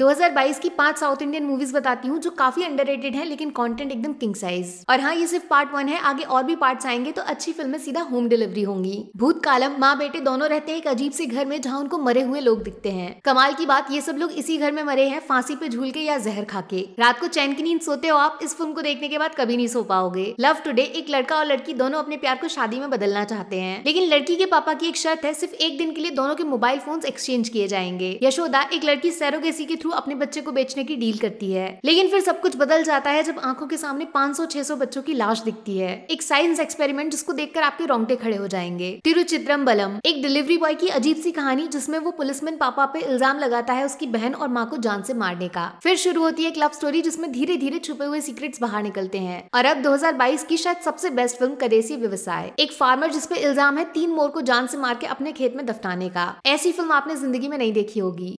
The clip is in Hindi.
2022 की पांच साउथ इंडियन मूवीज बताती हूँ जो काफी रेटेड हैं लेकिन कंटेंट एकदम किंग साइज और हाँ ये सिर्फ पार्ट वन है आगे और भी पार्ट्स आएंगे तो अच्छी फिल्में सीधा होम डिलीवरी होंगी भूत कालम माँ बेटे दोनों रहते हैं एक अजीब से घर में जहाँ उनको मरे हुए लोग दिखते हैं कमाल की बात ये सब लोग इसी घर में मरे हैं फांसी पे झूल के या जहर खा के रात को चैन की नींद सोते हो आप इस फिल्म को देखने के बाद कभी नहीं सो पाओगे लव टूडे एक लड़का और लड़की दोनों अपने प्यार को शादी में बदलना चाहते हैं लेकिन लड़की के पापा की एक शर्त है सिर्फ एक दिन के लिए दोनों के मोबाइल फोन एक्सचेंज किए जाएंगे यशोदा एक लड़की सैरोगेसी के थ्रू अपने बच्चे को बेचने की डील करती है लेकिन फिर सब कुछ बदल जाता है जब आंखों के सामने 500-600 बच्चों की लाश दिखती है एक साइंस एक्सपेरिमेंट जिसको देखकर आपके रोंगटे खड़े हो जाएंगे तिरुचित्रम बलम एक डिलीवरी बॉय की अजीब सी कहानी जिसमें वो पुलिसमैन पापा पे इल्जाम लगाता है उसकी बहन और माँ को जान से मारने का फिर शुरू होती है एक लव स्टोरी जिसमें धीरे धीरे छुपे हुए सीक्रेट्स बाहर निकलते हैं और अब 2022 की शायद सबसे बेस्ट फिल्म करेसी व्यवसाय एक फार्मर जिसपे इल्जाम है तीन मोर को जान से मार के अपने खेत में दफनाने का ऐसी फिल्म आपने जिंदगी में नहीं देखी होगी